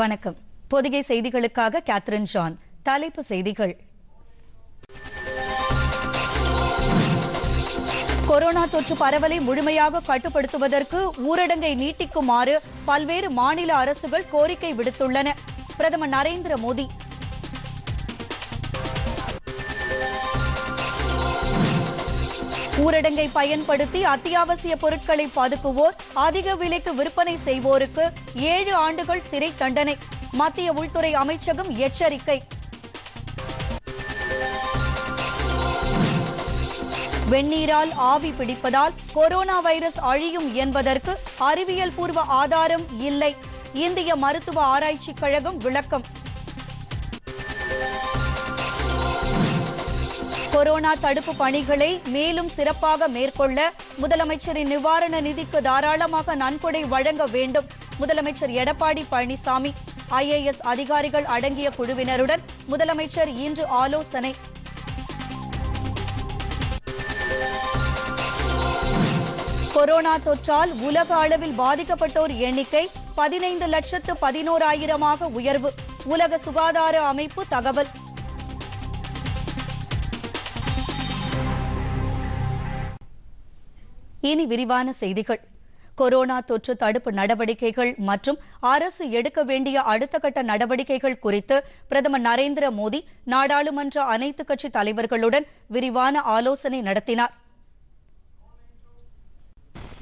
வணக்கம் பொதிகை செய்திகளுக்காக Catherine John தலைப்பு செய்திகள் கொரோனா தொற்று பரவலை முழுமையாக கட்டுப்படுத்துவதற்கு ஊரடங்கை நீட்டிக்குமாறு பல்வேறு மாநில அரசுகள் கோரிக்கை விடுத்துள்ளன பிரதமர் நரேந்திர மோடி ஊரடங்கை பயன்படுத்தி அத்தியாவசிய பொருட்களை பதுக்குவோர் அதிக விலைக்கு விற்பனை செய்வோருக்கு ஏழு ஆண்டுகள் சிறை தண்டனை மத்திய உள்துறை அமைச்சகம் எச்சரிக்கை வெந்நீரால் ஆவி பிடிப்பதால் கொரோனா வைரஸ் அழியும் என்பதற்கு அறிவியல் பூர்வ ஆதாரம் இல்லை இந்திய மருத்துவ ஆராய்ச்சிக் கழகம் விளக்கம் கொரோனா தடுப்பு பணிகளை மேலும் சிறப்பாக மேற்கொள்ள முதலமைச்சரின் நிவாரண நிதிக்கு தாராளமாக நன்கொடை வழங்க வேண்டும் முதலமைச்சர் எடப்பாடி பழனிசாமி ஐஏஎஸ் அதிகாரிகள் அடங்கிய குழுவினருடன் முதலமைச்சர் இன்று ஆலோசனை கொரோனா தொற்றால் உலக அளவில் பாதிக்கப்பட்டோர் எண்ணிக்கை பதினைந்து லட்சத்து பதினோராயிரமாக உயர்வு உலக சுகாதார அமைப்பு தகவல் இனி விரிவான செய்திகள் கொரோனா தொற்று தடுப்பு நடவடிக்கைகள் மற்றும் அரசு எடுக்க வேண்டிய அடுத்த கட்ட நடவடிக்கைகள் குறித்து பிரதமர் நரேந்திர மோடி நாடாளுமன்ற அனைத்துக் கட்சி தலைவர்களுடன் விரிவான ஆலோசனை நடத்தினார்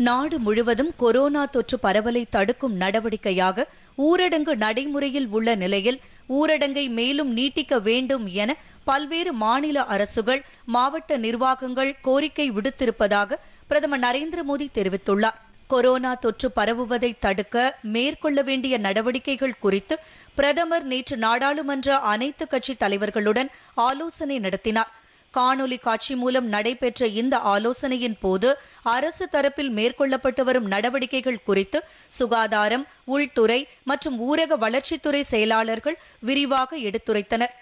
நாடு முழுவதும் கொரோனா தொற்று பரவலை தடுக்கும் நடவடிக்கையாக ஊரடங்கு நடைமுறையில் உள்ள நிலையில் ஊரடங்கை மேலும் நீட்டிக்க வேண்டும் என பல்வேறு மாநில அரசுகள் மாவட்ட நிர்வாகங்கள் கோரிக்கை விடுத்திருப்பதாக பிரதமர் நரேந்திர மோடி தெரிவித்துள்ளார் கொரோனா தொற்று பரவுவதை தடுக்க மேற்கொள்ள வேண்டிய நடவடிக்கைகள் குறித்து பிரதமர் நேற்று நாடாளுமன்ற அனைத்து கட்சி தலைவர்களுடன் ஆலோசனை நடத்தினார் காணொலி காட்சி மூலம் நடைபெற்ற இந்த ஆலோசனையின் போது அரசு தரப்பில் மேற்கொள்ளப்பட்டு வரும் நடவடிக்கைகள் குறித்து சுகாதாரம் உள்துறை மற்றும் ஊரக வளர்ச்சித்துறை செயலாளர்கள் விரிவாக எடுத்துரைத்தனா்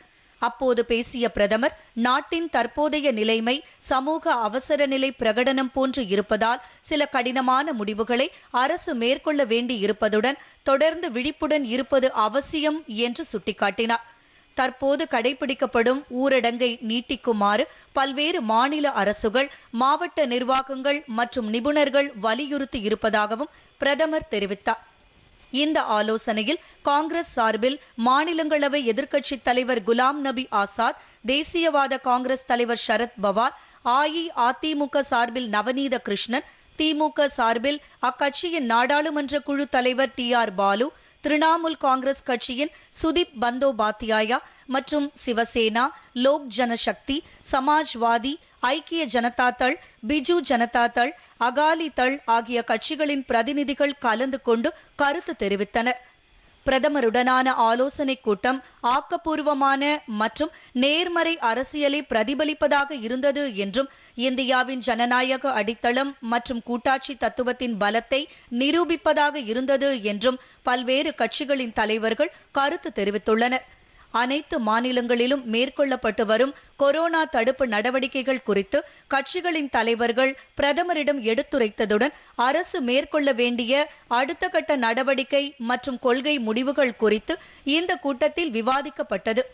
அப்போது பேசிய பிரதமர் நாட்டின் தற்போதைய நிலைமை சமூக அவசர நிலை பிரகடனம் போன்று இருப்பதால் சில கடினமான முடிவுகளை அரசு மேற்கொள்ள வேண்டி இருப்பதுடன் தொடர்ந்து விழிப்புடன் இருப்பது அவசியம் என்று சுட்டிக்காட்டினார் தற்போது கடைபிடிக்கப்படும் ஊரடங்கை நீட்டிக்குமாறு பல்வேறு மாநில அரசுகள் மாவட்ட நிர்வாகங்கள் மற்றும் நிபுணர்கள் வலியுறுத்தி இருப்பதாகவும் பிரதமர் தெரிவித்தார் இந்த ஆலோசனையில் காங்கிரஸ் சார்பில் மாநிலங்களவை எதிர்க்கட்சித் தலைவர் குலாம் நபி ஆசாத் தேசியவாத காங்கிரஸ் தலைவர் சரத் பவார் அஇஅதிமுக சார்பில் நவநீத கிருஷ்ணன் திமுக சார்பில் அக்கட்சியின் நாடாளுமன்ற குழு தலைவர் T R Baalu Trinamool Congress கட்சியின் சுதீப் பந்தோபாத்தியாயா மற்றும் சிவசேனா லோக் ஜனசக்தி சமாஜ்வாதி ஐக்கிய ஜனதா தள் பிஜு ஜனதா தள் அகாலி தள் ஆகிய கட்சிகளின் பிரதிநிதிகள் கலந்து கொண்டு கருத்து தெரிவித்தனர் பிரதமருடனான ஆலோசனைக் கூட்டம் ஆக்கப்பூர்வமான மற்றும் நேர்மறை அரசியலை பிரதிபலிப்பதாக இருந்தது என்றும் இந்தியாவின் ஜனநாயக அடித்தளம் மற்றும் கூட்டாட்சி தத்துவத்தின் பலத்தை நிரூபிப்பதாக இருந்தது என்றும் பல்வேறு கட்சிகளின் தலைவர்கள் கருத்து தெரிவித்துள்ளனா் அனைத்து மாநிலங்களிலும் மேற்கொள்ளப்பட்டு வரும் கொரோனா தடுப்பு நடவடிக்கைகள் குறித்து கட்சிகளின் தலைவர்கள் பிரதமரிடம் எடுத்துரைத்ததுடன் அரசு மேற்கொள்ள வேண்டிய அடுத்த கட்ட நடவடிக்கை மற்றும் கொள்கை முடிவுகள் குறித்து இந்த கூட்டத்தில் விவாதிக்கப்பட்டது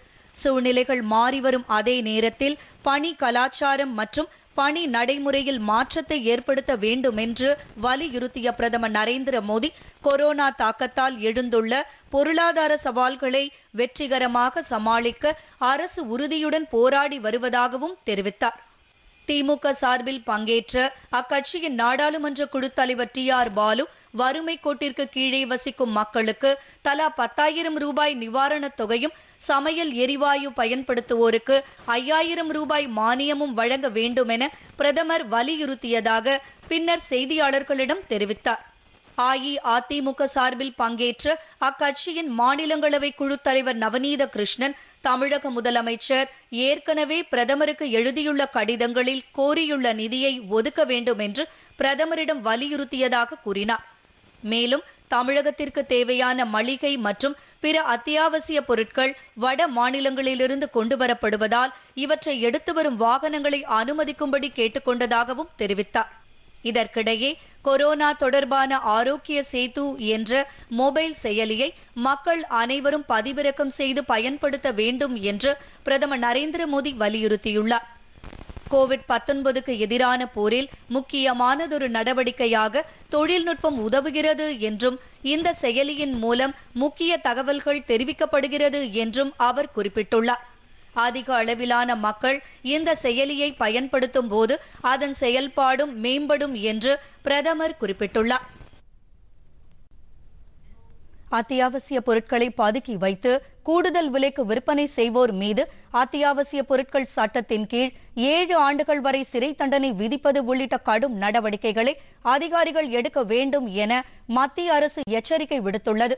சூழ்நிலைகள் மாறிவரும் அதே நேரத்தில் பணி கலாச்சாரம் மற்றும் பணி நடைமுறையில் மாற்றத்தை ஏற்படுத்த வேண்டும் என்று வலியுறுத்திய பிரதமர் நரேந்திர மோடி கொரோனா தாக்கத்தால் எழுந்துள்ள பொருளாதார சவால்களை வெற்றிகரமாக சமாளிக்க அரசு உறுதியுடன் போராடி வருவதாகவும் தெரிவித்தார் திமுக சார்பில் பங்கேற்ற அக்கட்சியின் நாடாளுமன்ற குழு தலைவர் டி ஆர் பாலு வறுமை கோட்டிற்கு கீழே வசிக்கும் மக்களுக்கு தலா பத்தாயிரம் ரூபாய் நிவாரணத் தொகையும் சமையல் எரிவாயு பயன்படுத்துவோருக்கு ஐயாயிரம் ரூபாய் மானியமும் வழங்க வேண்டும் என பிரதமர் வலியுறுத்தியதாக பின்னர் செய்தியாளர்களிடம் தெரிவித்தார் அஇஅதிமுக சார்பில் பங்கேற்ற அக்கட்சியின் மாநிலங்களவை குழு தலைவர் நவநீத கிருஷ்ணன் தமிழக முதலமைச்சர் ஏற்கனவே பிரதமருக்கு எழுதியுள்ள கடிதங்களில் கோரியுள்ள நிதியை ஒதுக்க வேண்டும் என்று பிரதமரிடம் வலியுறுத்தியதாக கூறினார் மேலும் தமிழகத்திற்கு தேவையான மளிகை மற்றும் பிற அத்தியாவசிய பொருட்கள் வட மாநிலங்களிலிருந்து கொண்டுவரப்படுவதால் இவற்றை எடுத்து வரும் வாகனங்களை அனுமதிக்கும்படி கேட்டுக்கொண்டதாகவும் தெரிவித்தார் இதற்கிடையே கொரோனா தொடர்பான ஆரோக்கிய சேது என்ற மொபைல் செயலியை மக்கள் அனைவரும் பதிவிறக்கம் செய்து பயன்படுத்த வேண்டும் என்று பிரதமர் நரேந்திர மோடி வலியுறுத்தியுள்ளார் கோவிட் பத்தொன்பதுக்கு எதிரான போரில் முக்கியமானதொரு நடவடிக்கையாக தொழில்நுட்பம் உதவுகிறது என்றும் இந்த செயலியின் மூலம் முக்கிய தகவல்கள் தெரிவிக்கப்படுகிறது என்றும் அவர் குறிப்பிட்டுள்ளார் அதிக அளவிலான மக்கள் இந்த செயலியை பயன்படுத்தும் போது அதன் செயல்பாடும் மேம்படும் என்று பிரதமர் குறிப்பிட்டுள்ளார் அத்தியாவசிய பொருட்களை பதுக்கி வைத்து கூடுதல் விலைக்கு விற்பனை செய்வோர் மீது அத்தியாவசிய பொருட்கள் சட்டத்தின் கீழ் ஏழு ஆண்டுகள் வரை சிறை தண்டனை விதிப்பது உள்ளிட்ட கடும் நடவடிக்கைகளை அதிகாரிகள் எடுக்க வேண்டும் என மத்திய அரசு எச்சரிக்கை விடுத்துள்ளது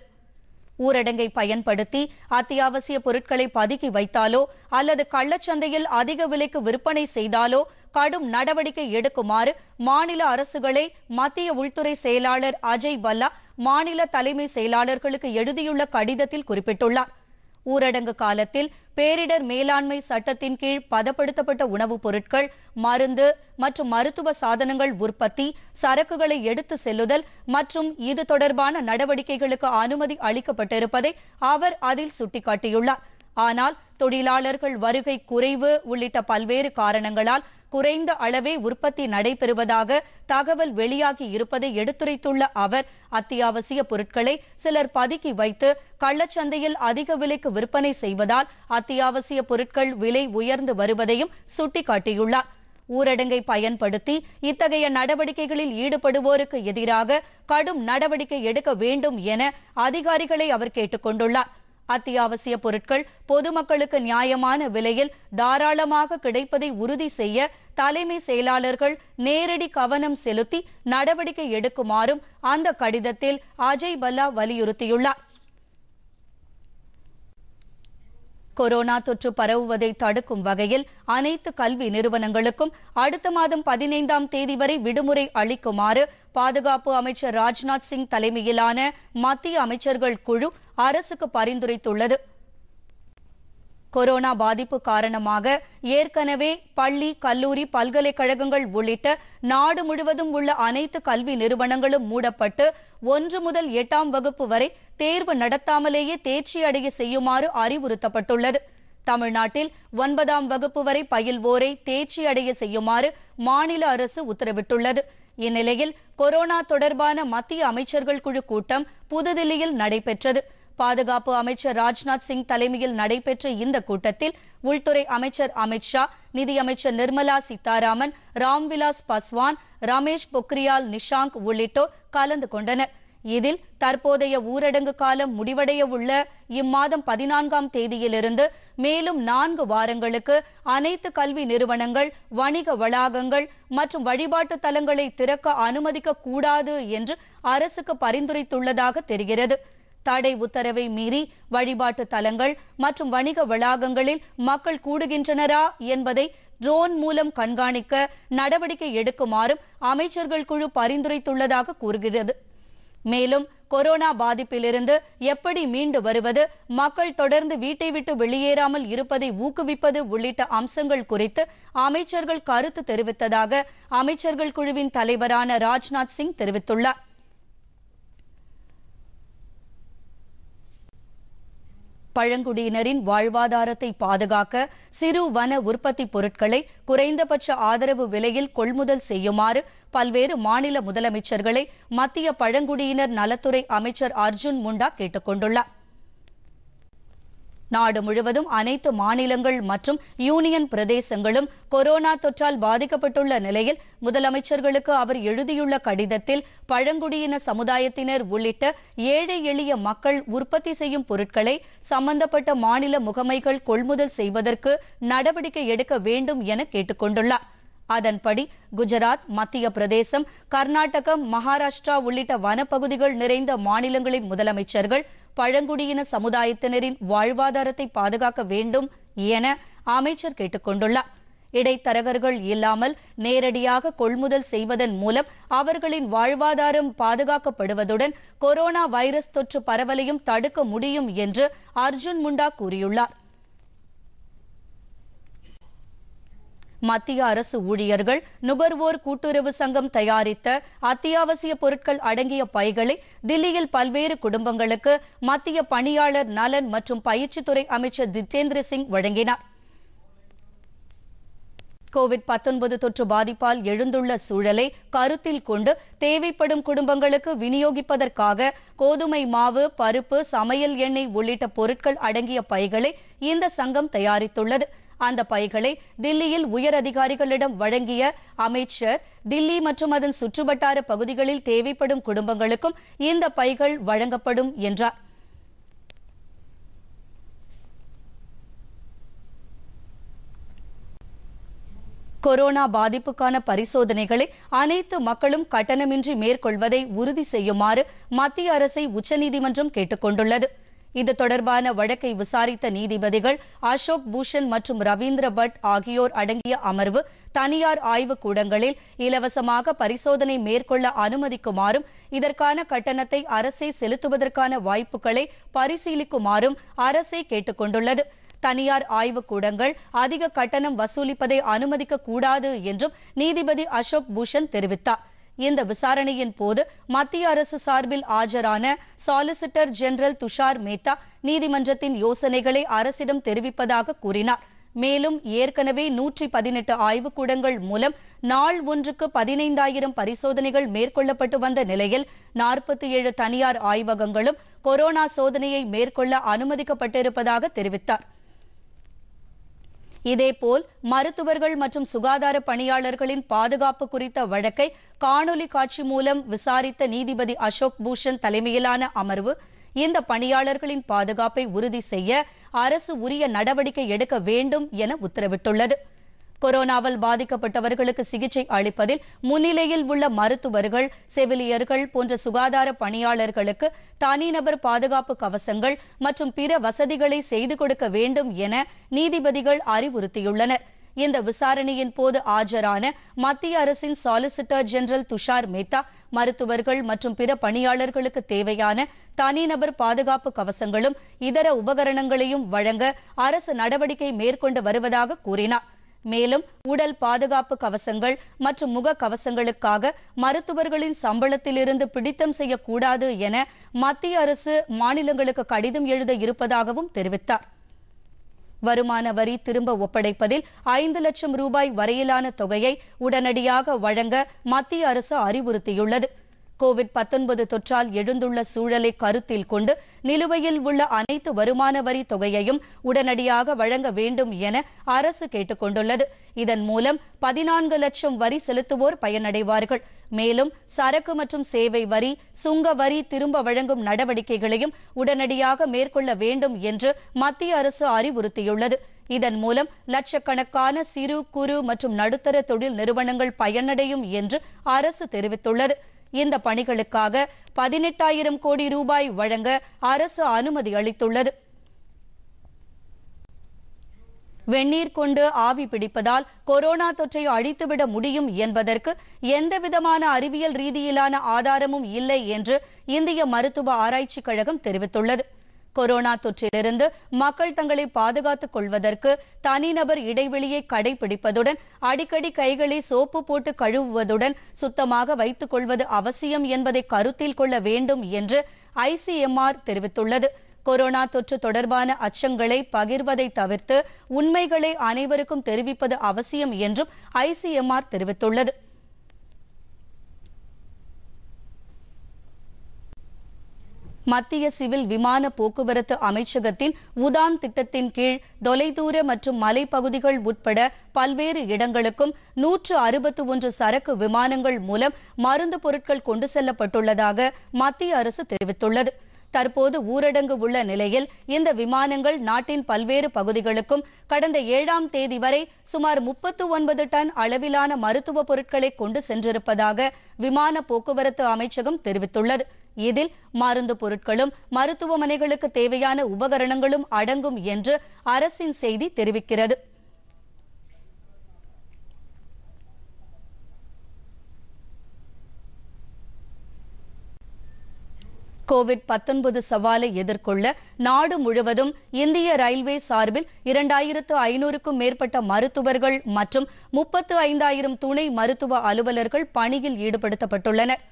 ஊரடங்கை பயன்படுத்தி அத்தியாவசிய பொருட்களை பதுக்கி வைத்தாலோ அல்லது கள்ளச்சந்தையில் அதிக விலைக்கு விற்பனை செய்தாலோ கடும் நடவடிக்கை எடுக்குமாறு மாநில அரசுகளை மத்திய உள்துறை செயலாளர் அஜய் பல்லா மாநில தலைமை செயலாளர்களுக்கு எழுதியுள்ள கடிதத்தில் குறிப்பிட்டுள்ளார் ஊரடங்கு காலத்தில் பேரிடர் மேலாண்மை சட்டத்தின் கீழ் பதப்படுத்தப்பட்ட உணவுப் பொருட்கள் மருந்து மற்றும் மருத்துவ சாதனங்கள் உற்பத்தி சரக்குகளை எடுத்து செல்லுதல் மற்றும் இது தொடர்பான நடவடிக்கைகளுக்கு அனுமதி அளிக்கப்பட்டிருப்பதை அவர் அதில் சுட்டிக்காட்டியுள்ளார் ஆனால் தொழிலாளர்கள் வருகை குறைவு உள்ளிட்ட பல்வேறு காரணங்களால் குறைந்த அளவே உற்பத்தி நடைபெறுவதாக தகவல் வெளியாகி இருப்பதை எடுத்துரைத்துள்ள அவர் அத்தியாவசிய பொருட்களை சிலர் பதுக்கி வைத்து கள்ளச்சந்தையில் அதிக விலைக்கு விற்பனை செய்வதால் அத்தியாவசிய பொருட்கள் விலை உயர்ந்து வருவதையும் சுட்டிக்காட்டியுள்ளார் ஊரடங்கை பயன்படுத்தி இத்தகைய நடவடிக்கைகளில் ஈடுபடுவோருக்கு எதிராக கடும் நடவடிக்கை எடுக்க வேண்டும் என அதிகாரிகளை அவர் கேட்டுக் கொண்டுள்ளார் அத்தியாவசிய பொருட்கள் பொதுமக்களுக்கு நியாயமான விலையில் தாராளமாக கிடைப்பதை உறுதி செய்ய தலைமை செயலாளர்கள் நேரடி கவனம் செலுத்தி நடவடிக்கை எடுக்குமாறும் அந்த கடிதத்தில் அஜய் பல்லா வலியுறுத்தியுள்ளார் கொரோனா தொற்று பரவுவதை தடுக்கும் வகையில் அனைத்து கல்வி நிறுவனங்களுக்கும் அடுத்த மாதம் பதினைந்தாம் தேதி வரை விடுமுறை அளிக்குமாறு பாதுகாப்பு அமைச்சர் ராஜ்நாத் சிங் தலைமையிலான மத்திய அமைச்சர்கள் குழு அரசுக்கு பரிந்துரைத்துள்ளது கொரோனா பாதிப்பு காரணமாக ஏற்கனவே பள்ளி கல்லூரி பல்கலைக்கழகங்கள் உள்ளிட்ட நாடு முழுவதும் உள்ள அனைத்து கல்வி நிறுவனங்களும் மூடப்பட்டு ஒன்று முதல் எட்டாம் வகுப்பு வரை தேர்வு நடத்தாமலேயே தேர்ச்சி அடைய செய்யுமாறு அறிவுறுத்தப்பட்டுள்ளது தமிழ்நாட்டில் ஒன்பதாம் வகுப்பு வரை பயில்வோரை தேர்ச்சி அடைய செய்யுமாறு மாநில அரசு உத்தரவிட்டுள்ளது இந்நிலையில் கொரோனா தொடர்பான மத்திய அமைச்சர்கள் குழு கூட்டம் புதுதில்லியில் நடைபெற்றது பாதுகாப்பு அமைச்சர் ராஜ்நாத் சிங் தலைமையில் நடைபெற்ற இந்த கூட்டத்தில் உள்துறை அமைச்சர் அமித் ஷா நிதியமைச்சர் நிர்மலா சீதாராமன் ராம்விலாஸ் பஸ்வான் ரமேஷ் பொக்ரியால் நிஷாங்க் உள்ளிட்டோர் கலந்து கொண்டனர் இதில் தற்போதைய ஊரடங்கு காலம் முடிவடைய உள்ள இம்மாதம் பதினான்காம் தேதியிலிருந்து மேலும் நான்கு வாரங்களுக்கு அனைத்து கல்வி நிறுவனங்கள் வணிக வளாகங்கள் மற்றும் வழிபாட்டு தலங்களை திறக்க அனுமதிக்க கூடாது என்று அரசுக்கு பரிந்துரைத்துள்ளதாக தெரிகிறது தடை உத்தரவை மீறி வழிபாட்டு தலங்கள் மற்றும் வணிக வளாகங்களில் மக்கள் கூடுகின்றனரா என்பதை ட்ரோன் மூலம் கண்காணிக்க நடவடிக்கை எடுக்குமாறும் அமைச்சர்கள் குழு பரிந்துரைத்துள்ளதாக கூறுகிறது மேலும் கொரோனா பாதிப்பிலிருந்து எப்படி மீண்டு வருவது மக்கள் தொடர்ந்து வீட்டை விட்டு வெளியேறாமல் இருப்பதை ஊக்குவிப்பது உள்ளிட்ட அம்சங்கள் குறித்து அமைச்சர்கள் கருத்து தெரிவித்ததாக அமைச்சர்கள் குழுவின் தலைவரான ராஜ்நாத் சிங் தெரிவித்துள்ளார் பழங்குடியினரின் வாழ்வாதாரத்தை பாதுகாக்க சிறு வன உற்பத்தி பொருட்களை குறைந்தபட்ச ஆதரவு விலையில் கொள்முதல் செய்யுமாறு பல்வேறு மாநில முதலமைச்சர்களை மத்திய பழங்குடியினர் நலத்துறை அமைச்சர் அர்ஜுன் முண்டா கேட்டுக் கொண்டுள்ளார் நாடு முழுவதும் அனைத்து மாநிலங்கள் மற்றும் யூனியன் பிரதேசங்களும் கொரோனா தொற்றால் பாதிக்கப்பட்டுள்ள நிலையில் முதலமைச்சர்களுக்கு அவர் எழுதியுள்ள கடிதத்தில் பழங்குடியின சமுதாயத்தினர் உள்ளிட்ட ஏழை எளிய மக்கள் உற்பத்தி செய்யும் பொருட்களை சம்பந்தப்பட்ட மாநில முகமைகள் கொள்முதல் செய்வதற்கு நடவடிக்கை எடுக்க வேண்டும் என கேட்டுக் அதன்படி குஜராத் மத்திய பிரதேசம் கர்நாடகம் மகாராஷ்டிரா உள்ளிட்ட வனப்பகுதிகள் நிறைந்த மாநிலங்களின் முதலமைச்சர்கள் பழங்குடியின சமுதாயத்தினரின் வாழ்வாதாரத்தை பாதுகாக்க வேண்டும் என அமைச்சர் கேட்டுக் கொண்டுள்ளார் இடைத்தரகர்கள் இல்லாமல் நேரடியாக கொள்முதல் செய்வதன் மூலம் அவர்களின் வாழ்வாதாரம் பாதுகாக்கப்படுவதுடன் கொரோனா வைரஸ் தொற்று பரவலையும் தடுக்க முடியும் என்று அர்ஜுன் முண்டா கூறியுள்ளார் மத்திய அரசு ஊழியர்கள் நுகர்வோர் கூட்டுறவு சங்கம் தயாரித்த அத்தியாவசிய பொருட்கள் அடங்கிய பைகளை தில்லியில் பல்வேறு குடும்பங்களுக்கு மத்திய பணியாளர் நலன் மற்றும் பயிற்சித்துறை அமைச்சர் ஜிதேந்திர சிங் வழங்கினார் கோவிட் தொற்று பாதிப்பால் எழுந்துள்ள சூழலை கருத்தில் கொண்டு தேவைப்படும் குடும்பங்களுக்கு விநியோகிப்பதற்காக கோதுமை மாவு பருப்பு சமையல் எண்ணெய் உள்ளிட்ட பொருட்கள் அடங்கிய பைகளை இந்த சங்கம் தயாரித்துள்ளது அந்த பைகளை தில்லியில் உயர் அதிகாரிகளிடம் வழங்கிய அமைச்சர் தில்லி மற்றும் அதன் சுற்றுவட்டார பகுதிகளில் தேவைப்படும் குடும்பங்களுக்கும் இந்த பைகள் வழங்கப்படும் என்றார் கொரோனா பாதிப்புக்கான பரிசோதனைகளை அனைத்து மக்களும் கட்டணமின்றி மேற்கொள்வதை உறுதி செய்யுமாறு மத்திய அரசை உச்சநீதிமன்றம் கேட்டுக் கொண்டுள்ளது இது தொடர்பான வழக்கை விசாரித்த நீதிபதிகள் அசோக் பூஷன் மற்றும் ரவீந்திர பட் ஆகியோர் அடங்கிய அமர்வு தனியார் ஆய்வுக் கூடங்களில் இலவசமாக பரிசோதனை மேற்கொள்ள அனுமதிக்குமாறும் இதற்கான கட்டணத்தை அரசே செலுத்துவதற்கான வாய்ப்புகளை பரிசீலிக்குமாறும் அரசை கேட்டுக் கொண்டுள்ளது தனியார் கூடங்கள் அதிக கட்டணம் வசூலிப்பதை அனுமதிக்கக்கூடாது என்றும் நீதிபதி அசோக் பூஷன் தெரிவித்தார் இந்த விசாரணையின் போது மத்திய அரசு சார்பில் ஆஜரான சாலிசிட்டர் ஜெனரல் துஷார் மேத்தா நீதிமன்றத்தின் யோசனைகளை அரசிடம் தெரிவிப்பதாக கூறினார் மேலும் ஏற்கனவே நூற்றி பதினெட்டு ஆய்வுக்கூடங்கள் மூலம் நாள் ஒன்றுக்கு பதினைந்தாயிரம் பரிசோதனைகள் மேற்கொள்ளப்பட்டு வந்த நிலையில் நாற்பத்தி ஏழு தனியார் ஆய்வகங்களும் கொரோனா சோதனையை மேற்கொள்ள அனுமதிக்கப்பட்டிருப்பதாக தெரிவித்தாா் இதேபோல் மருத்துவர்கள் மற்றும் சுகாதார பணியாளர்களின் பாதுகாப்பு குறித்த வழக்கை காணொலி காட்சி மூலம் விசாரித்த நீதிபதி அசோக் பூஷன் தலைமையிலான அமர்வு இந்த பணியாளர்களின் பாதுகாப்பை உறுதி செய்ய அரசு உரிய நடவடிக்கை எடுக்க வேண்டும் என உத்தரவிட்டுள்ளது கொரோனாவால் பாதிக்கப்பட்டவர்களுக்கு சிகிச்சை அளிப்பதில் முன்னிலையில் உள்ள மருத்துவர்கள் செவிலியர்கள் போன்ற சுகாதார பணியாளர்களுக்கு தனிநபர் பாதுகாப்பு கவசங்கள் மற்றும் பிற வசதிகளை செய்து கொடுக்க வேண்டும் என நீதிபதிகள் அறிவுறுத்தியுள்ளனர் இந்த விசாரணையின் போது ஆஜரான மத்திய அரசின் சாலிசிட்டர் ஜெனரல் துஷார் மேத்தா மருத்துவர்கள் மற்றும் பிற பணியாளர்களுக்கு தேவையான தனிநபர் பாதுகாப்பு கவசங்களும் இதர உபகரணங்களையும் வழங்க அரசு நடவடிக்கை மேற்கொண்டு வருவதாக கூறினாா் மேலும் உடல் பாதுகாப்பு கவசங்கள் மற்றும் முக கவசங்களுக்காக மருத்துவர்களின் சம்பளத்திலிருந்து பிடித்தம் செய்யக்கூடாது என மத்திய அரசு மாநிலங்களுக்கு கடிதம் எழுத இருப்பதாகவும் தெரிவித்தார் வருமான வரி திரும்ப ஒப்படைப்பதில் ஐந்து லட்சம் ரூபாய் வரையிலான தொகையை உடனடியாக வழங்க மத்திய அரசு அறிவுறுத்தியுள்ளது கோவிட் பத்தொன்பது தொற்றால் எழுந்துள்ள சூழலை கருத்தில் கொண்டு நிலுவையில் உள்ள அனைத்து வருமான வரி தொகையையும் உடனடியாக வழங்க வேண்டும் என அரசு கேட்டுக் கொண்டுள்ளது இதன் மூலம் பதினான்கு லட்சம் வரி செலுத்துவோர் பயனடைவார்கள் மேலும் சரக்கு மற்றும் சேவை வரி சுங்க வரி திரும்ப வழங்கும் நடவடிக்கைகளையும் உடனடியாக மேற்கொள்ள வேண்டும் என்று மத்திய அரசு அறிவுறுத்தியுள்ளது இதன் மூலம் லட்சக்கணக்கான சிறு குறு மற்றும் நடுத்தர தொழில் நிறுவனங்கள் பயனடையும் என்று அரசு தெரிவித்துள்ளது இந்த பணிகளுக்காக பதினெட்டாயிரம் கோடி ரூபாய் வழங்க அரசு அனுமதி அளித்துள்ளது வெந்நீர் கொண்டு ஆவி பிடிப்பதால் கொரோனா தொற்றை அழித்துவிட முடியும் என்பதற்கு எந்தவிதமான அறிவியல் ரீதியிலான ஆதாரமும் இல்லை என்று இந்திய மருத்துவ ஆராய்ச்சிக் கழகம் தெரிவித்துள்ளது கொரோனா தொற்றிலிருந்து மக்கள் தங்களை பாதுகாத்துக் கொள்வதற்கு தனிநபர் இடைவெளியை கடைபிடிப்பதுடன் அடிக்கடி கைகளை சோப்பு போட்டு கழுவுவதுடன் சுத்தமாக வைத்துக் கொள்வது அவசியம் என்பதை கருத்தில் கொள்ள வேண்டும் என்று ஐசிஎம்ஆர் தெரிவித்துள்ளது கொரோனா தொற்று தொடர்பான அச்சங்களை பகிர்வதை தவிர்த்து உண்மைகளை அனைவருக்கும் தெரிவிப்பது அவசியம் என்றும் ஐசிஎம்ஆர் தெரிவித்துள்ளது மத்திய சிவில் விமான போக்குவரத்து அமைச்சகத்தின் உதான் திட்டத்தின் கீழ் தொலைதூர மற்றும் மலைப்பகுதிகள் உட்பட பல்வேறு இடங்களுக்கும் நூற்று அறுபத்து ஒன்று சரக்கு விமானங்கள் மூலம் மருந்து பொருட்கள் கொண்டு செல்லப்பட்டுள்ளதாக மத்திய அரசு தெரிவித்துள்ளது தற்போது ஊரடங்கு உள்ள நிலையில் இந்த விமானங்கள் நாட்டின் பல்வேறு பகுதிகளுக்கும் கடந்த ஏழாம் தேதி வரை சுமார் முப்பத்து ஒன்பது டன் அளவிலான மருத்துவ பொருட்களை கொண்டு சென்றிருப்பதாக விமான போக்குவரத்து அமைச்சகம் தெரிவித்துள்ளது இதில் மருந்து பொருட்களும் மருத்துவமனைகளுக்கு தேவையான உபகரணங்களும் அடங்கும் என்று அரசின் செய்தி தெரிவிக்கிறது கோவிட் பத்தொன்பது சவாலை எதிர்கொள்ள நாடு முழுவதும் இந்திய ரயில்வே சார்பில் இரண்டாயிரத்து ஐநூறுக்கும் மேற்பட்ட மருத்துவர்கள் மற்றும் முப்பத்து ஐந்தாயிரம் துணை மருத்துவ அலுவலர்கள் பணியில் ஈடுபடுத்தப்பட்டுள்ளனா்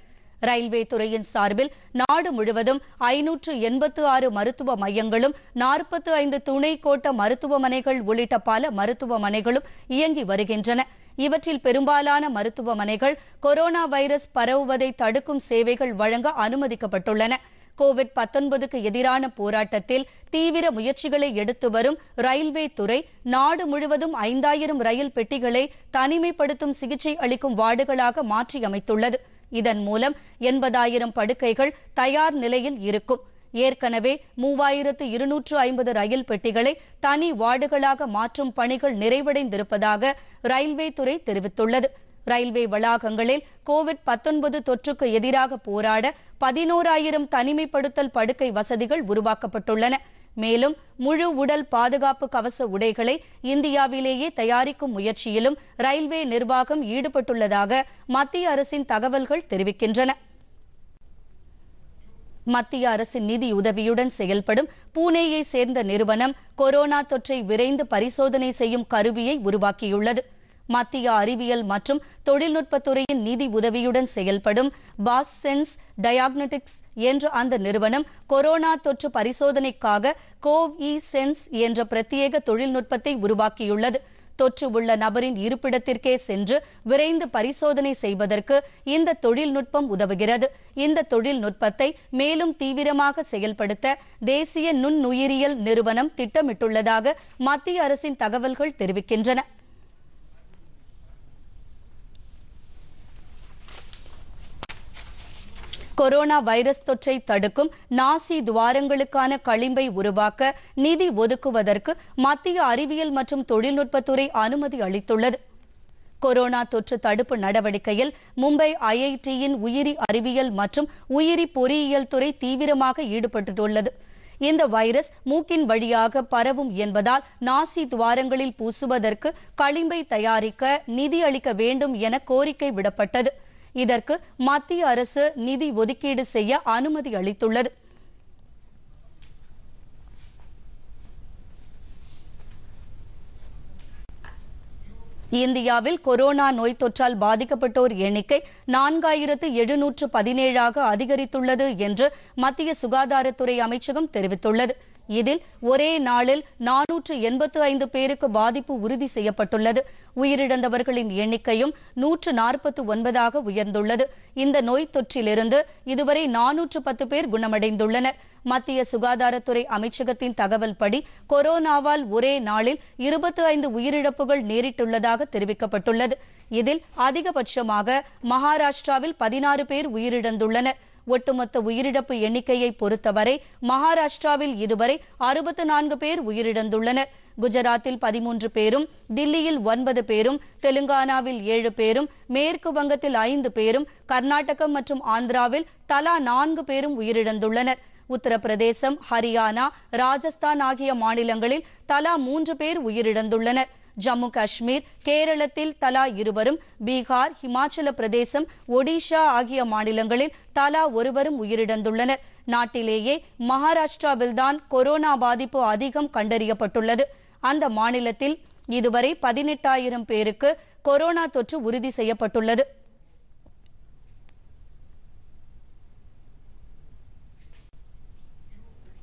ரயில்வே துறையின் சார்பில் நாடு முழுவதும் ஐநூற்று எண்பத்து ஆறு மருத்துவ மையங்களும் நாற்பத்து ஐந்து துணை கோட்ட மருத்துவமனைகள் உள்ளிட்ட பல மருத்துவமனைகளும் இயங்கி வருகின்றன இவற்றில் பெரும்பாலான மருத்துவமனைகள் கொரோனா வைரஸ் பரவுவதை தடுக்கும் சேவைகள் வழங்க அனுமதிக்கப்பட்டுள்ளன கோவிட் பத்தொன்பதுக்கு எதிரான போராட்டத்தில் தீவிர முயற்சிகளை எடுத்து வரும் ரயில்வே துறை நாடு முழுவதும் ஐந்தாயிரம் ரயில் பெட்டிகளை தனிமைப்படுத்தும் சிகிச்சை அளிக்கும் வார்டுகளாக மாற்றியமைத்துள்ளது இதன் மூலம் எண்பதாயிரம் படுக்கைகள் தயார் நிலையில் இருக்கும் ஏற்கனவே மூவாயிரத்து இருநூற்று ஐம்பது ரயில் பெட்டிகளை தனி வார்டுகளாக மாற்றும் பணிகள் நிறைவடைந்திருப்பதாக ரயில்வே துறை தெரிவித்துள்ளது ரயில்வே வளாகங்களில் கோவிட் பத்தொன்பது தொற்றுக்கு எதிராக போராட பதினோராயிரம் தனிமைப்படுத்தல் படுக்கை வசதிகள் உருவாக்கப்பட்டுள்ளன மேலும் முழு உடல் பாதுகாப்பு கவச உடைகளை இந்தியாவிலேயே தயாரிக்கும் முயற்சியிலும் ரயில்வே நிர்வாகம் ஈடுபட்டுள்ளதாக மத்திய அரசின் தகவல்கள் தெரிவிக்கின்றன மத்திய அரசின் நிதியுதவியுடன் செயல்படும் பூனேயை சேர்ந்த நிறுவனம் கொரோனா தொற்றை விரைந்து பரிசோதனை செய்யும் கருவியை உருவாக்கியுள்ளது மத்திய அறிவியல் மற்றும் தொழில்நுட்பத்துறையின் நிதி உதவியுடன் செயல்படும் பாஸ் சென்ஸ் டயாக்னடிக்ஸ் என்ற அந்த நிறுவனம் கொரோனா தொற்று பரிசோதனைக்காக கோவி சென்ஸ் என்ற பிரத்யேக தொழில்நுட்பத்தை உருவாக்கியுள்ளது தொற்று உள்ள நபரின் இருப்பிடத்திற்கே சென்று விரைந்து பரிசோதனை செய்வதற்கு இந்த தொழில்நுட்பம் உதவுகிறது இந்த தொழில்நுட்பத்தை மேலும் தீவிரமாக செயல்படுத்த தேசிய நுண்ணுயிரியல் நிறுவனம் திட்டமிட்டுள்ளதாக மத்திய அரசின் தகவல்கள் தெரிவிக்கின்றன கொரோனா வைரஸ் தொற்றை தடுக்கும் நாசி துவாரங்களுக்கான களிம்பை உருவாக்க நிதி ஒதுக்குவதற்கு மத்திய அறிவியல் மற்றும் தொழில்நுட்பத்துறை அனுமதி அளித்துள்ளது கொரோனா தொற்று தடுப்பு நடவடிக்கையில் மும்பை ஐஐடியின் உயிரி அறிவியல் மற்றும் உயிரி பொறியியல் துறை தீவிரமாக ஈடுபட்டுள்ளது இந்த வைரஸ் மூக்கின் வழியாக பரவும் என்பதால் நாசி துவாரங்களில் பூசுவதற்கு களிம்பை தயாரிக்க நிதி அளிக்க வேண்டும் என கோரிக்கை விடப்பட்டது இதற்கு மத்திய அரசு நிதி ஒதுக்கீடு செய்ய அனுமதி அளித்துள்ளது இந்தியாவில் கொரோனா நோய் தொற்றால் பாதிக்கப்பட்டோர் எண்ணிக்கை நான்காயிரத்து எழுநூற்று பதினேழாக அதிகரித்துள்ளது என்று மத்திய சுகாதாரத்துறை அமைச்சகம் தெரிவித்துள்ளது இதில் ஒரே நாளில் நானூற்று எண்பத்து ஐந்து பேருக்கு பாதிப்பு உறுதி செய்யப்பட்டுள்ளது உயிரிழந்தவர்களின் எண்ணிக்கையும் நூற்று நாற்பத்து ஒன்பதாக உயர்ந்துள்ளது இந்த நோய் தொற்றிலிருந்து இதுவரை நானூற்று பத்து பேர் குணமடைந்துள்ளனர் மத்திய சுகாதாரத்துறை அமைச்சகத்தின் தகவல் படி கொரோனாவால் ஒரே நாளில் இருபத்தி ஐந்து உயிரிழப்புகள் நேரிட்டுள்ளதாக தெரிவிக்கப்பட்டுள்ளது இதில் அதிகபட்சமாக மகாராஷ்டிராவில் பதினாறு பேர் உயிரிழந்துள்ளனர் ஒட்டுமொத்த உயிரிழப்பு எண்ணிக்கையை பொறுத்தவரை மகாராஷ்டிராவில் இதுவரை அறுபத்து நான்கு பேர் உயிரிழந்துள்ளனர் குஜராத்தில் பதிமூன்று பேரும் தில்லியில் ஒன்பது பேரும் தெலுங்கானாவில் ஏழு பேரும் மேற்கு வங்கத்தில் ஐந்து பேரும் கர்நாடகம் மற்றும் ஆந்திராவில் தலா நான்கு பேரும் உயிரிழந்துள்ளனர் உத்தரப்பிரதேசம் ஹரியானா ராஜஸ்தான் ஆகிய மாநிலங்களில் தலா மூன்று பேர் உயிரிழந்துள்ளனர் ஜம்மு காஷ்மீர் கேரளத்தில் தலா இருவரும் பீகார் ஹிமாச்சல பிரதேசம் ஒடிஷா ஆகிய மாநிலங்களில் தலா ஒருவரும் உயிரிழந்துள்ளனர் நாட்டிலேயே மகாராஷ்டிராவில்தான் கொரோனா பாதிப்பு அதிகம் கண்டறியப்பட்டுள்ளது அந்த மாநிலத்தில் இதுவரை பதினெட்டாயிரம் பேருக்கு கொரோனா தொற்று உறுதி செய்யப்பட்டுள்ளது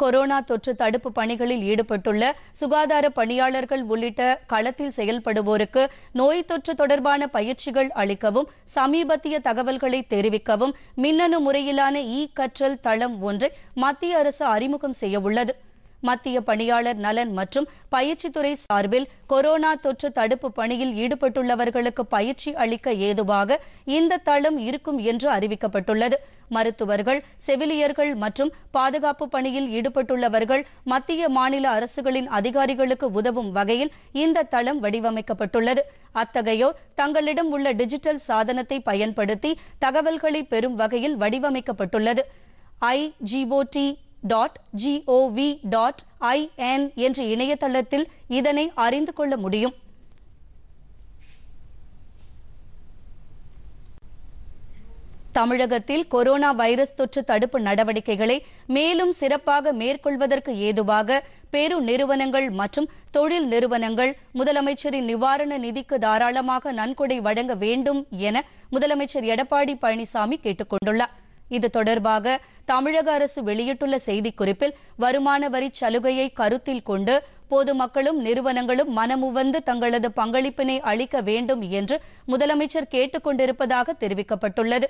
கொரோனா தொற்று தடுப்பு பணிகளில் ஈடுபட்டுள்ள சுகாதார பணியாளர்கள் உள்ளிட்ட களத்தில் செயல்படுவோருக்கு நோய் தொற்று தொடர்பான பயிற்சிகள் அளிக்கவும் சமீபத்திய தகவல்களை தெரிவிக்கவும் மின்னணு முறையிலான இ கற்றல் தளம் ஒன்றை மத்திய அரசு அறிமுகம் செய்யவுள்ளது மத்திய பணியாளர் நலன் மற்றும் பயிற்சித்துறை சார்பில் கொரோனா தொற்று தடுப்பு பணியில் ஈடுபட்டுள்ளவர்களுக்கு பயிற்சி அளிக்க ஏதுவாக இந்த தளம் இருக்கும் என்று அறிவிக்கப்பட்டுள்ளது மருத்துவர்கள் செவிலியர்கள் மற்றும் பாதுகாப்பு பணியில் ஈடுபட்டுள்ளவர்கள் மத்திய மாநில அரசுகளின் அதிகாரிகளுக்கு உதவும் வகையில் இந்த தளம் வடிவமைக்கப்பட்டுள்ளது அத்தகையோர் தங்களிடம் உள்ள டிஜிட்டல் சாதனத்தை பயன்படுத்தி தகவல்களை பெறும் வகையில் வடிவமைக்கப்பட்டுள்ளது I G O T dot G O V dot I N என்ற இணையதளத்தில் இதனை அறிந்து கொள்ள முடியும் தமிழகத்தில் கொரோனா வைரஸ் தொற்று தடுப்பு நடவடிக்கைகளை மேலும் சிறப்பாக மேற்கொள்வதற்கு ஏதுவாக பெரு நிறுவனங்கள் மற்றும் தொழில் நிறுவனங்கள் முதலமைச்சரின் நிவாரண நிதிக்கு தாராளமாக நன்கொடை வழங்க வேண்டும் என முதலமைச்சர் எடப்பாடி பழனிசாமி கேட்டுக் கொண்டுள்ளார் இது தொடர்பாக தமிழக அரசு வெளியிட்டுள்ள செய்திக்குறிப்பில் வருமான வரி சலுகையை கருத்தில் கொண்டு பொதுமக்களும் நிறுவனங்களும் மனமுவந்து தங்களது பங்களிப்பினை அளிக்க வேண்டும் என்று முதலமைச்சர் கேட்டுக் கொண்டிருப்பதாக தெரிவிக்கப்பட்டுள்ளது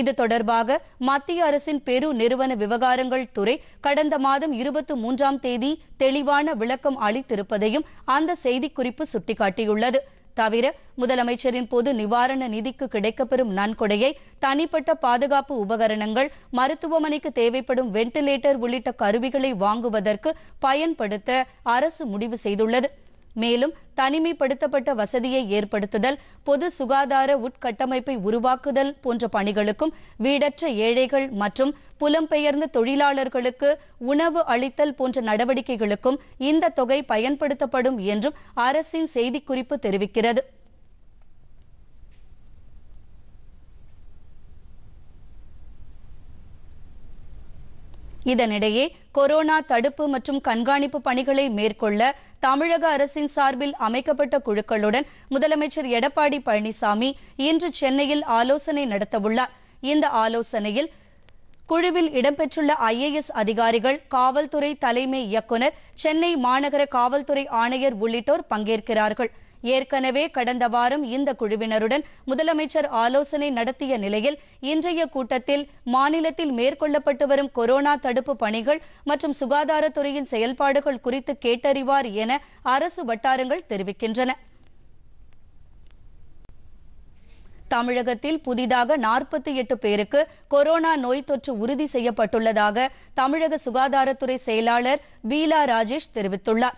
இது தொடர்பாக மத்திய அரசின் பெரு நிறுவன விவகாரங்கள் துறை கடந்த மாதம் இருபத்தி மூன்றாம் தேதி தெளிவான விளக்கம் அளித்திருப்பதையும் அந்த செய்திக்குறிப்பு சுட்டிக்காட்டியுள்ளது தவிர முதலமைச்சரின் பொது நிவாரண நிதிக்கு கிடைக்கப்பெறும் நன்கொடையை தனிப்பட்ட பாதுகாப்பு உபகரணங்கள் மருத்துவமனைக்கு தேவைப்படும் வென்டிலேட்டர் உள்ளிட்ட கருவிகளை வாங்குவதற்கு பயன்படுத்த அரசு முடிவு செய்துள்ளது மேலும் தனிமைப்படுத்தப்பட்ட வசதியை ஏற்படுத்துதல் பொது சுகாதார உட்கட்டமைப்பை உருவாக்குதல் போன்ற பணிகளுக்கும் வீடற்ற ஏழைகள் மற்றும் புலம்பெயர்ந்த தொழிலாளர்களுக்கு உணவு அளித்தல் போன்ற நடவடிக்கைகளுக்கும் இந்த தொகை பயன்படுத்தப்படும் என்றும் அரசின் செய்திக்குறிப்பு தெரிவிக்கிறது இதனிடையே கொரோனா தடுப்பு மற்றும் கண்காணிப்பு பணிகளை மேற்கொள்ள தமிழக அரசின் சார்பில் அமைக்கப்பட்ட குழுக்களுடன் முதலமைச்சர் எடப்பாடி பழனிசாமி இன்று சென்னையில் ஆலோசனை நடத்தவுள்ளார் இந்த ஆலோசனையில் குழுவில் இடம்பெற்றுள்ள ஐஏஎஸ் அதிகாரிகள் காவல்துறை தலைமை இயக்குநர் சென்னை மாநகர காவல்துறை ஆணையர் உள்ளிட்டோர் பங்கேற்கிறார்கள் ஏற்கனவே கடந்த வாரம் இந்த குழுவினருடன் முதலமைச்சர் ஆலோசனை நடத்திய நிலையில் இன்றைய கூட்டத்தில் மாநிலத்தில் மேற்கொள்ளப்பட்டு வரும் கொரோனா தடுப்பு பணிகள் மற்றும் சுகாதாரத்துறையின் செயல்பாடுகள் குறித்து கேட்டறிவார் என அரசு வட்டாரங்கள் தெரிவிக்கின்றன தமிழகத்தில் புதிதாக நாற்பத்தி எட்டு பேருக்கு கொரோனா நோய் தொற்று உறுதி செய்யப்பட்டுள்ளதாக தமிழக சுகாதாரத்துறை செயலாளர் பீலா ராஜேஷ் தெரிவித்துள்ளார்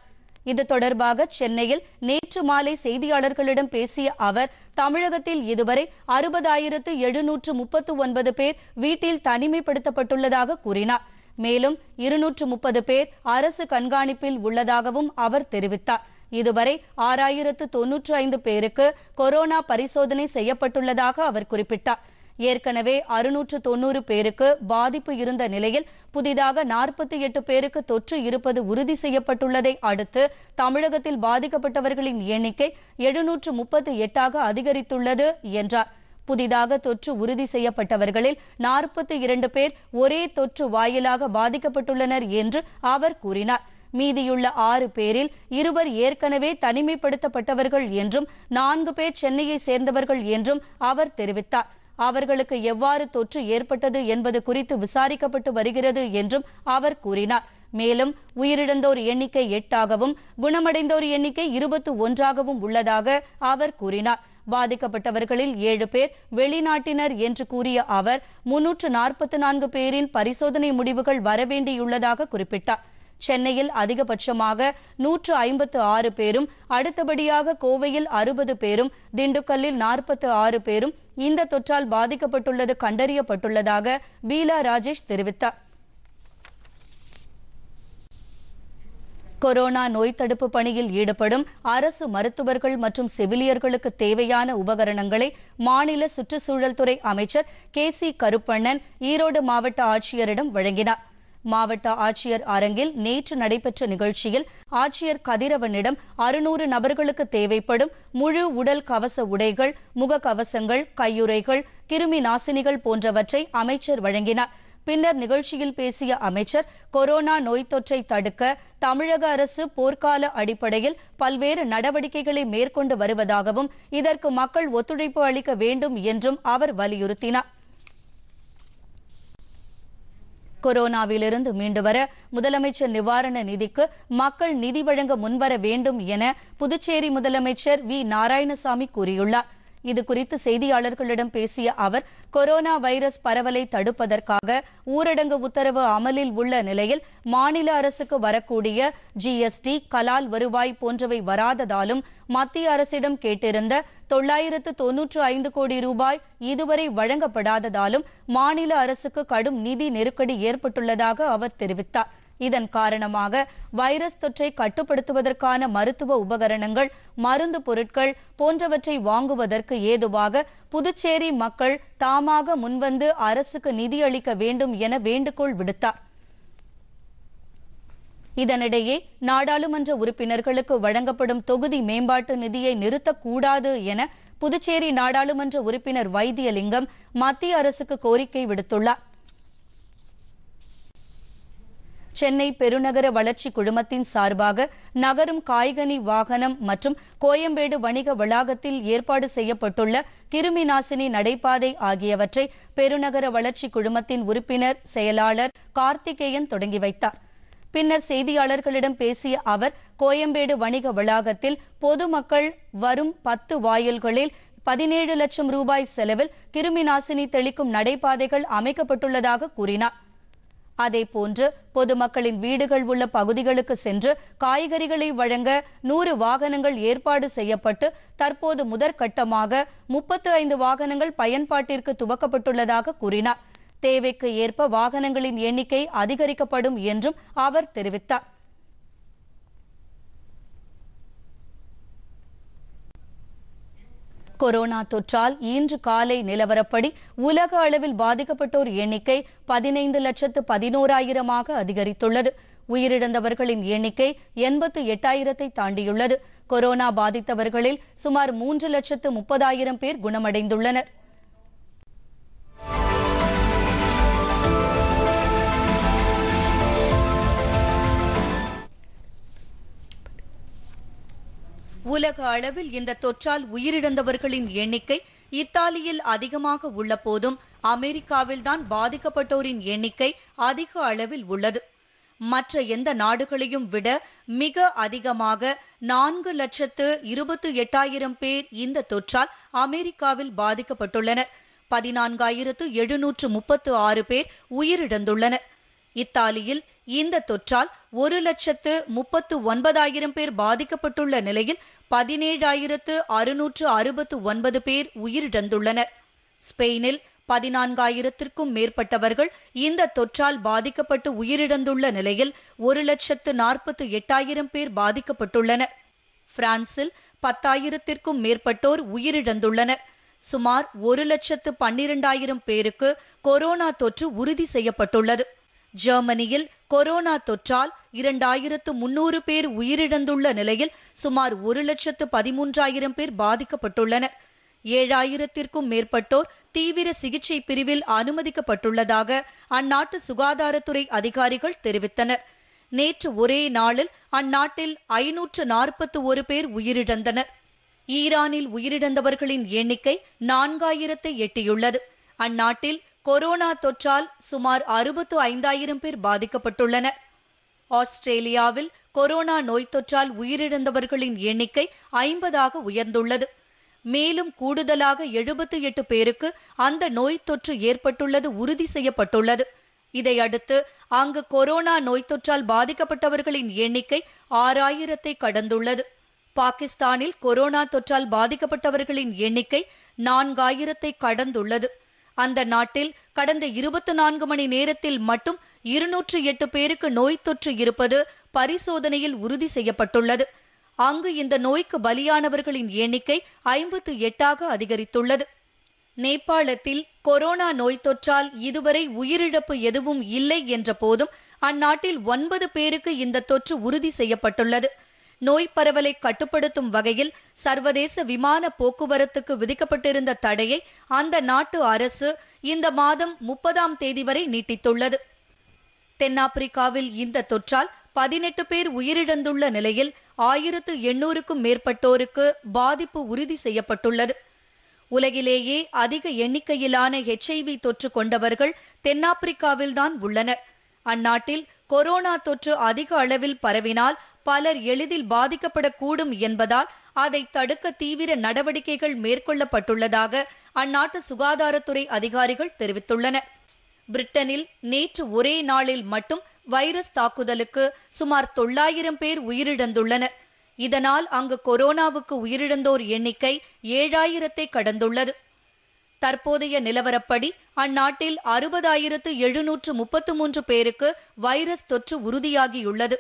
இது தொடர்பாக சென்னையில் நேற்று மாலை செய்தியாளர்களிடம் பேசிய அவர் தமிழகத்தில் இதுவரை அறுபதாயிரத்து எழுநூற்று முப்பத்து ஒன்பது பேர் வீட்டில் தனிமைப்படுத்தப்பட்டுள்ளதாக கூறினார் மேலும் இருநூற்று முப்பது பேர் அரசு கண்காணிப்பில் உள்ளதாகவும் அவர் தெரிவித்தார் இதுவரை ஆறாயிரத்து தொன்னூற்று ஐந்து பேருக்கு கொரோனா பரிசோதனை செய்யப்பட்டுள்ளதாக அவர் குறிப்பிட்டார் ஏற்கனவே அறுநூற்று தொன்னூறு பேருக்கு பாதிப்பு இருந்த நிலையில் புதிதாக நாற்பத்தி எட்டு பேருக்கு தொற்று இருப்பது உறுதி செய்யப்பட்டுள்ளதை அடுத்து தமிழகத்தில் பாதிக்கப்பட்டவர்களின் எண்ணிக்கை எழுநூற்று முப்பத்தி எட்டாக அதிகரித்துள்ளது என்றார் புதிதாக தொற்று உறுதி செய்யப்பட்டவர்களில் நாற்பத்தி இரண்டு பேர் ஒரே தொற்று வாயிலாக பாதிக்கப்பட்டுள்ளனர் என்று அவர் கூறினார் மீதியுள்ள ஆறு பேரில் இருவர் ஏற்கனவே தனிமைப்படுத்தப்பட்டவர்கள் என்றும் நான்கு பேர் சென்னையை சேர்ந்தவர்கள் என்றும் அவர் தெரிவித்தார் அவர்களுக்கு எவ்வாறு தொற்று ஏற்பட்டது என்பது குறித்து விசாரிக்கப்பட்டு வருகிறது என்றும் அவர் கூறினார் மேலும் உயிரிழந்தோர் எண்ணிக்கை எட்டாகவும் குணமடைந்தோர் எண்ணிக்கை இருபத்தி ஒன்றாகவும் உள்ளதாக அவர் கூறினார் பாதிக்கப்பட்டவர்களில் ஏழு பேர் வெளிநாட்டினர் என்று கூறிய அவர் முன்னூற்று நாற்பத்தி நான்கு பேரின் பரிசோதனை முடிவுகள் வரவேண்டியுள்ளதாக குறிப்பிட்டார் சென்னையில் அதிகபட்சமாக நூற்று ஐம்பத்து ஆறு பேரும் அடுத்தபடியாக கோவையில் அறுபது பேரும் திண்டுக்கல்லில் நாற்பத்து ஆறு பேரும் இந்த தொற்றால் பாதிக்கப்பட்டுள்ளது கண்டறியப்பட்டுள்ளதாக பீலா ராஜேஷ் தெரிவித்தார் கொரோனா நோய் தடுப்பு பணியில் ஈடுபடும் அரசு மருத்துவர்கள் மற்றும் செவிலியர்களுக்கு தேவையான உபகரணங்களை மாநில சுற்றுச்சூழல் துறை அமைச்சர் கே சி கருப்பண்ணன் ஈரோடு மாவட்ட ஆட்சியரிடம் வழங்கினார் மாவட்ட ஆட்சியர் அரங்கில் நேற்று நடைபெற்ற நிகழ்ச்சியில் ஆட்சியர் கதிரவனிடம் அறுநூறு நபர்களுக்கு தேவைப்படும் முழு உடல் கவச உடைகள் முகக்கவசங்கள் கையுறைகள் கிருமி நாசினிகள் போன்றவற்றை அமைச்சர் வழங்கினார் பின்னர் நிகழ்ச்சியில் பேசிய அமைச்சர் கொரோனா நோய் தொற்றை தடுக்க தமிழக அரசு போர்க்கால அடிப்படையில் பல்வேறு நடவடிக்கைகளை மேற்கொண்டு வருவதாகவும் இதற்கு மக்கள் ஒத்துழைப்பு அளிக்க வேண்டும் என்றும் அவர் வலியுறுத்தினார் கொரோனாவிலிருந்து மீண்டு வர முதலமைச்சர் நிவாரண நிதிக்கு மக்கள் நிதி வழங்க முன்வர வேண்டும் என புதுச்சேரி முதலமைச்சர் வி நாராயணசாமி கூறியுள்ளார் இதுகுறித்து செய்தியாளர்களிடம் பேசிய அவர் கொரோனா வைரஸ் பரவலை தடுப்பதற்காக ஊரடங்கு உத்தரவு அமலில் உள்ள நிலையில் மாநில அரசுக்கு வரக்கூடிய ஜிஎஸ்டி கலால் வருவாய் போன்றவை வராததாலும் மத்திய அரசிடம் கேட்டிருந்த தொள்ளாயிரத்து தொன்னூற்று ஐந்து கோடி ரூபாய் இதுவரை வழங்கப்படாததாலும் மாநில அரசுக்கு கடும் நிதி நெருக்கடி ஏற்பட்டுள்ளதாக அவர் தெரிவித்தார் இதன் காரணமாக வைரஸ் தொற்றை கட்டுப்படுத்துவதற்கான மருத்துவ உபகரணங்கள் மருந்து பொருட்கள் போன்றவற்றை வாங்குவதற்கு ஏதுவாக புதுச்சேரி மக்கள் தாமாக முன்வந்து அரசுக்கு நிதியளிக்க வேண்டும் என வேண்டுகோள் விடுத்தார் இதனிடையே நாடாளுமன்ற உறுப்பினர்களுக்கு வழங்கப்படும் தொகுதி மேம்பாட்டு நிதியை நிறுத்தக்கூடாது என புதுச்சேரி நாடாளுமன்ற உறுப்பினர் வைத்தியலிங்கம் மத்திய அரசுக்கு கோரிக்கை விடுத்துள்ளார் சென்னை பெருநகர வளர்ச்சி குழுமத்தின் சார்பாக நகரும் காய்கனி வாகனம் மற்றும் கோயம்பேடு வணிக வளாகத்தில் ஏற்பாடு செய்யப்பட்டுள்ள கிருமி நாசினி நடைபாதை ஆகியவற்றை பெருநகர வளர்ச்சி குழுமத்தின் உறுப்பினர் செயலாளர் கார்த்திகேயன் தொடங்கி வைத்தார் பின்னர் செய்தியாளர்களிடம் பேசிய அவர் கோயம்பேடு வணிக வளாகத்தில் பொதுமக்கள் வரும் பத்து வாயில்களில் பதினேழு லட்சம் ரூபாய் செலவில் கிருமி நாசினி தெளிக்கும் நடைபாதைகள் அமைக்கப்பட்டுள்ளதாக கூறினார் போன்று பொதுமக்களின் வீடுகள் உள்ள பகுதிகளுக்கு சென்று காய்கறிகளை வழங்க நூறு வாகனங்கள் ஏற்பாடு செய்யப்பட்டு தற்போது முதற்கட்டமாக முப்பத்து ஐந்து வாகனங்கள் பயன்பாட்டிற்கு துவக்கப்பட்டுள்ளதாக கூறினார் தேவைக்கு ஏற்ப வாகனங்களின் எண்ணிக்கை அதிகரிக்கப்படும் என்றும் அவர் தெரிவித்தார் கொரோனா தொற்றால் இன்று காலை நிலவரப்படி உலக அளவில் பாதிக்கப்பட்டோர் எண்ணிக்கை பதினைந்து லட்சத்து பதினோராயிரமாக அதிகரித்துள்ளது உயிரிழந்தவர்களின் எண்ணிக்கை எண்பத்து எட்டாயிரத்தை தாண்டியுள்ளது கொரோனா பாதித்தவர்களில் சுமார் மூன்று லட்சத்து முப்பதாயிரம் பேர் குணமடைந்துள்ளனா் உலக அளவில் இந்த தொற்றால் உயிரிழந்தவர்களின் எண்ணிக்கை இத்தாலியில் அதிகமாக உள்ள போதும் அமெரிக்காவில்தான் பாதிக்கப்பட்டோரின் எண்ணிக்கை அதிக அளவில் உள்ளது மற்ற எந்த நாடுகளையும் விட மிக அதிகமாக நான்கு லட்சத்து இருபத்து எட்டாயிரம் பேர் இந்த தொற்றால் அமெரிக்காவில் பாதிக்கப்பட்டுள்ளனர் பதினான்காயிரத்து எழுநூற்று முப்பத்து ஆறு பேர் உயிரிழந்துள்ளனர் இத்தாலியில் இந்த தொற்றால் ஒரு லட்சத்து முப்பத்து ஒன்பதாயிரம் பேர் பாதிக்கப்பட்டுள்ள நிலையில் பதினேழாயிரத்து அறுநூற்று அறுபத்து ஒன்பது பேர் உயிரிழந்துள்ளனர் ஸ்பெயினில் பதினான்காயிரத்திற்கும் மேற்பட்டவர்கள் இந்த தொற்றால் பாதிக்கப்பட்டு உயிரிழந்துள்ள நிலையில் ஒரு லட்சத்து நாற்பத்து எட்டாயிரம் பேர் பாதிக்கப்பட்டுள்ளனர் பிரான்சில் பத்தாயிரத்திற்கும் மேற்பட்டோர் உயிரிழந்துள்ளனர் சுமார் ஒரு லட்சத்து பன்னிரண்டாயிரம் பேருக்கு கொரோனா தொற்று உறுதி செய்யப்பட்டுள்ளது ஜெர்மனியில் கொரோனா தொற்றால் இரண்டாயிரத்து முன்னூறு பேர் உயிரிழந்துள்ள நிலையில் சுமார் ஒரு லட்சத்து பதிமூன்றாயிரம் பேர் பாதிக்கப்பட்டுள்ளனர் ஏழாயிரத்திற்கும் மேற்பட்டோர் தீவிர சிகிச்சை பிரிவில் அனுமதிக்கப்பட்டுள்ளதாக அந்நாட்டு சுகாதாரத்துறை அதிகாரிகள் தெரிவித்தனர் நேற்று ஒரே நாளில் அந்நாட்டில் ஐநூற்று நாற்பத்து ஒரு பேர் உயிரிழந்தனர் ஈரானில் உயிரிழந்தவர்களின் எண்ணிக்கை நான்காயிரத்தை எட்டியுள்ளது அந்நாட்டில் கொரோனா தொற்றால் சுமார் அறுபத்து ஐந்தாயிரம் பேர் பாதிக்கப்பட்டுள்ளனர் ஆஸ்திரேலியாவில் கொரோனா நோய் தொற்றால் உயிரிழந்தவர்களின் எண்ணிக்கை ஐம்பதாக உயர்ந்துள்ளது மேலும் கூடுதலாக எழுபத்து எட்டு பேருக்கு அந்த நோய் தொற்று ஏற்பட்டுள்ளது உறுதி செய்யப்பட்டுள்ளது இதையடுத்து அங்கு கொரோனா நோய் தொற்றால் பாதிக்கப்பட்டவர்களின் எண்ணிக்கை ஆறாயிரத்தை கடந்துள்ளது பாகிஸ்தானில் கொரோனா தொற்றால் பாதிக்கப்பட்டவர்களின் எண்ணிக்கை நான்காயிரத்தை கடந்துள்ளது அந்த நாட்டில் கடந்த இருபத்தி நான்கு மணி நேரத்தில் மட்டும் இருநூற்று எட்டு பேருக்கு நோய் தொற்று இருப்பது பரிசோதனையில் உறுதி செய்யப்பட்டுள்ளது அங்கு இந்த நோய்க்கு பலியானவர்களின் எண்ணிக்கை ஐம்பத்து எட்டாக அதிகரித்துள்ளது நேபாளத்தில் கொரோனா நோய் தொற்றால் இதுவரை உயிரிழப்பு எதுவும் இல்லை என்ற போதும் அந்நாட்டில் ஒன்பது பேருக்கு இந்த தொற்று உறுதி செய்யப்பட்டுள்ளது நோய் பரவலை கட்டுப்படுத்தும் வகையில் சர்வதேச விமான போக்குவரத்துக்கு விதிக்கப்பட்டிருந்த தடையை அந்த நாட்டு அரசு இந்த மாதம் முப்பதாம் தேதி வரை நீட்டித்துள்ளது தென்னாப்பிரிக்காவில் இந்த தொற்றால் பதினெட்டு பேர் உயிரிழந்துள்ள நிலையில் ஆயிரத்து எண்ணூறுக்கும் மேற்பட்டோருக்கு பாதிப்பு உறுதி செய்யப்பட்டுள்ளது உலகிலேயே அதிக எண்ணிக்கையிலான ஹெச்ஐவி தொற்று கொண்டவர்கள் தென்னாப்பிரிக்காவில்தான் உள்ளனர் அந்நாட்டில் கொரோனா தொற்று அதிக அளவில் பரவினால் பலர் எளிதில் பாதிக்கப்படக்கூடும் என்பதால் அதை தடுக்க தீவிர நடவடிக்கைகள் மேற்கொள்ளப்பட்டுள்ளதாக அந்நாட்டு சுகாதாரத்துறை அதிகாரிகள் தெரிவித்துள்ளனர் பிரிட்டனில் நேற்று ஒரே நாளில் மட்டும் வைரஸ் தாக்குதலுக்கு சுமார் தொள்ளாயிரம் பேர் உயிரிழந்துள்ளனர் இதனால் அங்கு கொரோனாவுக்கு உயிரிழந்தோர் எண்ணிக்கை ஏழாயிரத்தை கடந்துள்ளது தற்போதைய நிலவரப்படி அந்நாட்டில் அறுபதாயிரத்து எழுநூற்று முப்பத்து மூன்று பேருக்கு வைரஸ் தொற்று உறுதியாகியுள்ளது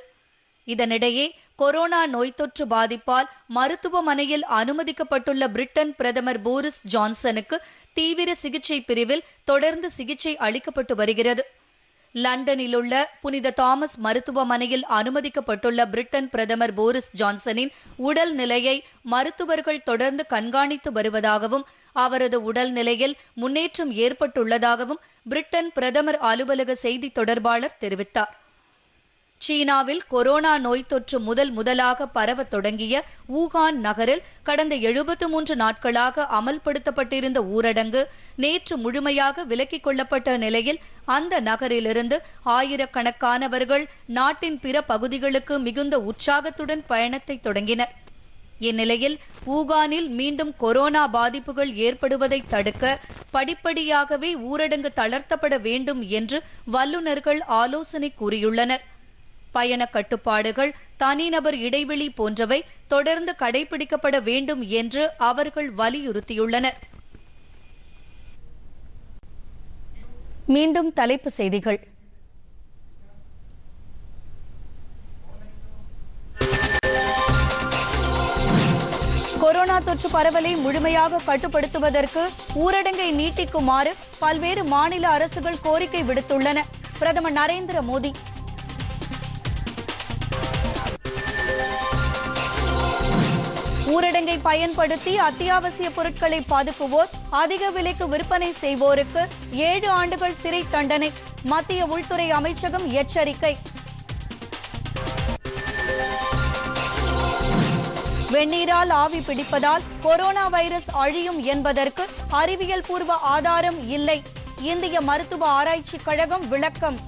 இதனிடையே கொரோனா நோய் தொற்று பாதிப்பால் மருத்துவமனையில் அனுமதிக்கப்பட்டுள்ள பிரிட்டன் பிரதமர் போரிஸ் ஜான்சனுக்கு தீவிர சிகிச்சை பிரிவில் தொடர்ந்து சிகிச்சை அளிக்கப்பட்டு வருகிறது லண்டனிலுள்ள புனித தாமஸ் மருத்துவமனையில் அனுமதிக்கப்பட்டுள்ள பிரிட்டன் பிரதமர் போரிஸ் ஜான்சனின் உடல் நிலையை மருத்துவர்கள் தொடர்ந்து கண்காணித்து வருவதாகவும் அவரது உடல் நிலையில் முன்னேற்றம் ஏற்பட்டுள்ளதாகவும் பிரிட்டன் பிரதமர் அலுவலக செய்தி தொடர்பாளர் தெரிவித்தார் சீனாவில் கொரோனா நோய் தொற்று முதல் முதலாக பரவ தொடங்கிய ஊகான் நகரில் கடந்த எழுபத்து மூன்று நாட்களாக அமல்படுத்தப்பட்டிருந்த ஊரடங்கு நேற்று முழுமையாக விலக்கிக் கொள்ளப்பட்ட நிலையில் அந்த நகரிலிருந்து ஆயிரக்கணக்கானவர்கள் நாட்டின் பிற பகுதிகளுக்கு மிகுந்த உற்சாகத்துடன் பயணத்தை தொடங்கினர் இந்நிலையில் ஊகானில் மீண்டும் கொரோனா பாதிப்புகள் ஏற்படுவதை தடுக்க படிப்படியாகவே ஊரடங்கு தளர்த்தப்பட வேண்டும் என்று வல்லுநர்கள் ஆலோசனை கூறியுள்ளனர் பயண கட்டுப்பாடுகள் தனிநபர் இடைவெளி போன்றவை தொடர்ந்து கடைபிடிக்கப்பட வேண்டும் என்று அவர்கள் வலியுறுத்தியுள்ளனர் மீண்டும் தலைப்பு செய்திகள் கொரோனா தொற்று பரவலை முழுமையாக கட்டுப்படுத்துவதற்கு ஊரடங்கை நீட்டிக்குமாறு பல்வேறு மாநில அரசுகள் கோரிக்கை விடுத்துள்ளன பிரதமர் நரேந்திர மோடி ஊரடங்கை பயன்படுத்தி அத்தியாவசிய பொருட்களை பாதுகுவோர் அதிக விலைக்கு விற்பனை செய்வோருக்கு ஏழு ஆண்டுகள் சிறை தண்டனை மத்திய உள்துறை அமைச்சகம் எச்சரிக்கை வெந்நீரால் ஆவி பிடிப்பதால் கொரோனா வைரஸ் அழியும் என்பதற்கு அறிவியல் பூர்வ ஆதாரம் இல்லை இந்திய மருத்துவ ஆராய்ச்சி கழகம் விளக்கம்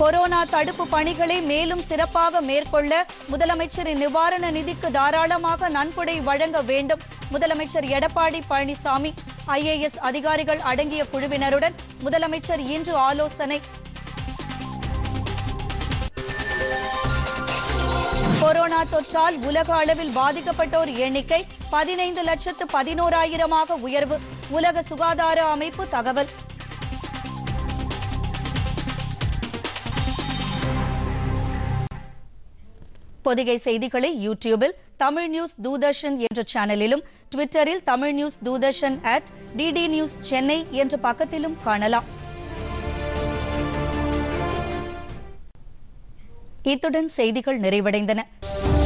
கொரோனா தடுப்பு பணிகளை மேலும் சிறப்பாக மேற்கொள்ள முதலமைச்சரின் நிவாரண நிதிக்கு தாராளமாக நன்கொடை வழங்க வேண்டும் முதலமைச்சர் எடப்பாடி பழனிசாமி ஐஏஎஸ் அதிகாரிகள் அடங்கிய குழுவினருடன் முதலமைச்சர் இன்று ஆலோசனை கொரோனா தொற்றால் உலக அளவில் பாதிக்கப்பட்டோர் எண்ணிக்கை பதினைந்து லட்சத்து பதினோராயிரமாக உயர்வு உலக சுகாதார அமைப்பு தகவல் பொதிகை செய்திகளை யூடியூபில் தமிழ் நியூஸ் தூதர்ஷன் என்ற சேனலிலும் ட்விட்டரில் Tamil news Doordarshan at DD news Chennai என்ற பக்கத்திலும் காணலாம் இத்துடன் செய்திகள் நிறைவடைந்தன